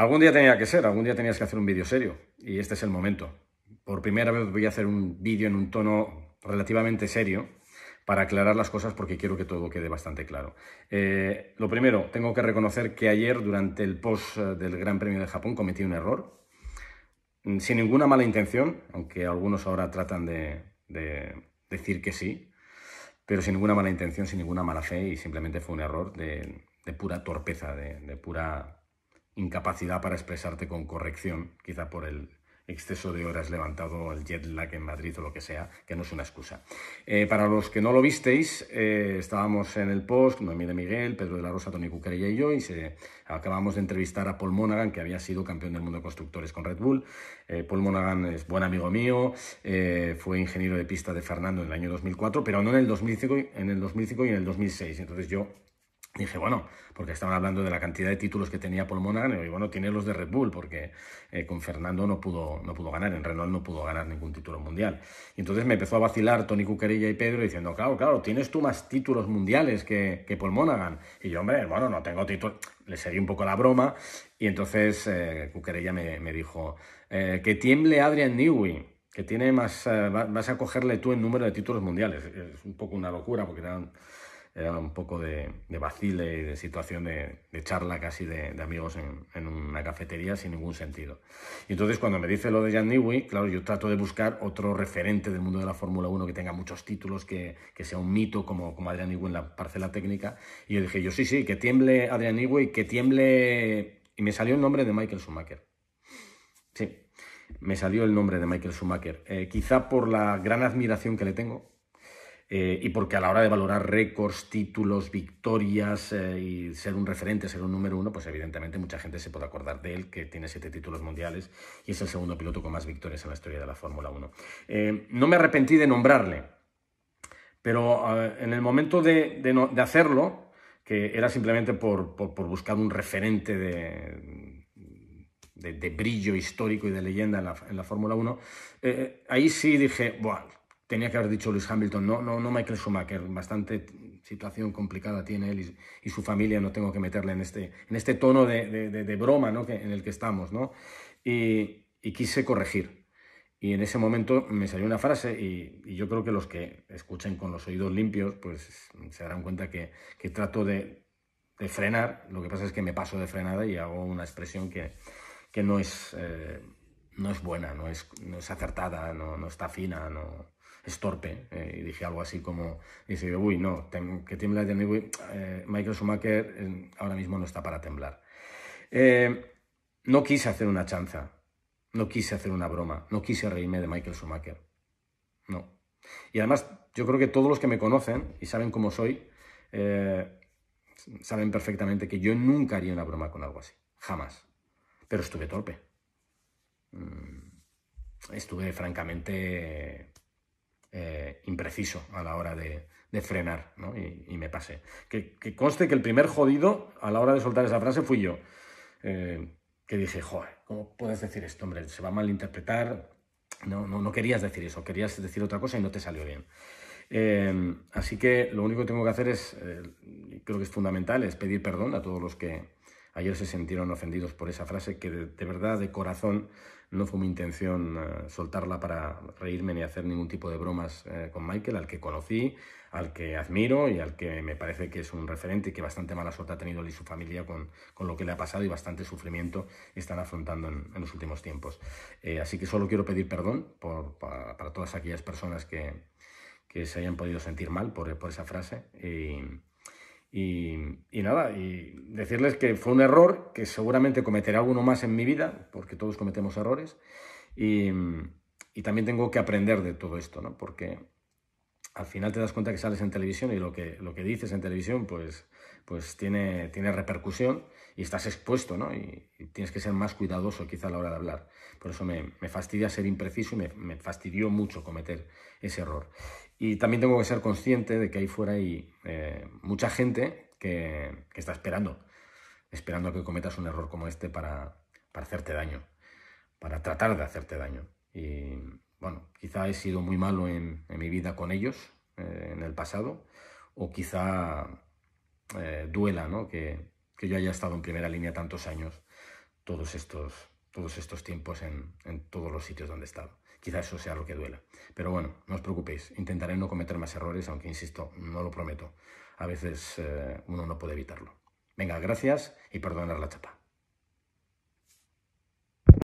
Algún día tenía que ser, algún día tenías que hacer un vídeo serio y este es el momento. Por primera vez voy a hacer un vídeo en un tono relativamente serio para aclarar las cosas porque quiero que todo quede bastante claro. Eh, lo primero, tengo que reconocer que ayer durante el post eh, del Gran Premio de Japón cometí un error, mm, sin ninguna mala intención, aunque algunos ahora tratan de, decir que sí, pero sin ninguna mala intención, sin ninguna mala fe y simplemente fue un error de, pura torpeza, de pura incapacidad para expresarte con corrección, quizá por el exceso de horas levantado, el jet lag en Madrid o lo que sea, que no es una excusa. Eh, para los que no lo visteis, eh, estábamos en el post, Noemí de Miguel, Pedro de la Rosa, Tony Cucarella y yo, y se, acabamos de entrevistar a Paul Monaghan, que había sido campeón del mundo de constructores con Red Bull. Eh, Paul Monaghan es buen amigo mío, fue ingeniero de pista de Fernando en el año 2004, pero no en el 2005, en el 2005 y en el 2006. Entonces yo Dije, bueno, porque estaban hablando de la cantidad de títulos que tenía Paul Monaghan, y bueno, tiene los de Red Bull, porque eh, con Fernando no pudo, no pudo ganar, en Renault no pudo ganar ningún título mundial. Y entonces me empezó a vacilar Tony Cuquerilla y Pedro diciendo, claro, claro, tienes tú más títulos mundiales que, que Paul Monaghan. Y yo, hombre, bueno, no tengo títulos, le seguí un poco la broma, y entonces eh, me, dijo, eh, que tiemble Adrian Newey que tiene más, vas a cogerle tú en número de títulos mundiales. Es un poco una locura porque eran era un poco de, de vacile y de situación de, charla casi de, amigos en, una cafetería sin ningún sentido. Y entonces cuando me dice lo de Jan Newey, claro, yo trato de buscar otro referente del mundo de la Fórmula 1 que tenga muchos títulos, que, que sea un mito como, como Adrian Newey en la parcela técnica. Y yo dije, yo sí, sí, que tiemble Adrian Newey, que tiemble... Y me salió el nombre de Michael Schumacher. Sí, me salió el nombre de Michael Schumacher. Eh, quizá por la gran admiración que le tengo, eh, y porque a la hora de valorar récords, títulos, victorias eh, y ser un referente, ser un número uno, pues evidentemente mucha gente se puede acordar de él, que tiene siete títulos mundiales y es el segundo piloto con más victorias en la historia de la Fórmula 1. Eh, no me arrepentí de nombrarle, pero en el momento de, hacerlo, que era simplemente por, buscar un referente de, de... brillo histórico y de leyenda en la, Fórmula 1, ahí sí dije, bueno, tenía que haber dicho Luis Hamilton, no, no, no Michael Schumacher. Bastante situación complicada tiene él y, su familia, no tengo que meterle en este, en este tono de, broma ¿no? que, en el que estamos. ¿no? Y, quise corregir. Y en ese momento me salió una frase y, yo creo que los que escuchen con los oídos limpios pues se darán cuenta que, trato de, frenar. Lo que pasa es que me paso de frenada y hago una expresión que, no es... Eh, no es buena, no es, es acertada, no, está fina, no es torpe. Eh, y dije algo así como, dice, uy, no, tengo que tiembla de eh, Michael Schumacher ahora mismo no está para temblar. Eh, no quise hacer una chanza, no quise hacer una broma, no quise reírme de Michael Schumacher. No. Y además, yo creo que todos los que me conocen y saben cómo soy, saben perfectamente que yo nunca haría una broma con algo así, jamás. Pero estuve torpe Mm, estuve francamente eh, impreciso a la hora de, frenar, Y, me pasé. Que, conste que el primer jodido a la hora de soltar esa frase fui yo. Eh, que dije, joder, ¿cómo puedes decir esto? Hombre, se va a malinterpretar. No, no, querías decir eso, querías decir otra cosa y no te salió bien. Eh, así que lo único que tengo que hacer es, creo que es fundamental, es pedir perdón a todos los que ayer se sintieron ofendidos por esa frase, que de verdad, de corazón, no fue mi intención eh, soltarla para reírme ni hacer ningún tipo de bromas eh, con Michael, al que conocí, al que admiro y al que me parece que es un referente y que bastante mala suerte ha tenido él y su familia con, lo que le ha pasado y bastante sufrimiento están afrontando en, los últimos tiempos. Eh, así que solo quiero pedir perdón para, todas aquellas personas que, se hayan podido sentir mal por, por esa frase. Y, nada, y decirles que fue un error, que seguramente cometeré alguno más en mi vida, porque todos cometemos errores, y, también tengo que aprender de todo esto, ¿no? Porque al final te das cuenta que sales en televisión y lo que, lo que dices en televisión, pues, pues tiene, repercusión y estás expuesto, ¿no? Y, tienes que ser más cuidadoso quizá a la hora de hablar. Por eso me, fastidia ser impreciso y me, me, fastidió mucho cometer ese error. Y también tengo que ser consciente de que ahí fuera hay eh, mucha gente que, está esperando, esperando a que cometas un error como este para, hacerte daño, para tratar de hacerte daño. Y bueno, quizá he sido muy malo en, mi vida con ellos eh, en el pasado, o quizá eh, duela ¿no? que, que yo haya estado en primera línea tantos años, todos estos, todos estos tiempos en, en, todos los sitios donde he estado. Quizás eso sea lo que duela. Pero bueno, no os preocupéis, intentaré no cometer más errores, aunque insisto, no lo prometo. A veces eh, uno no puede evitarlo. Venga, gracias y perdonar la chapa.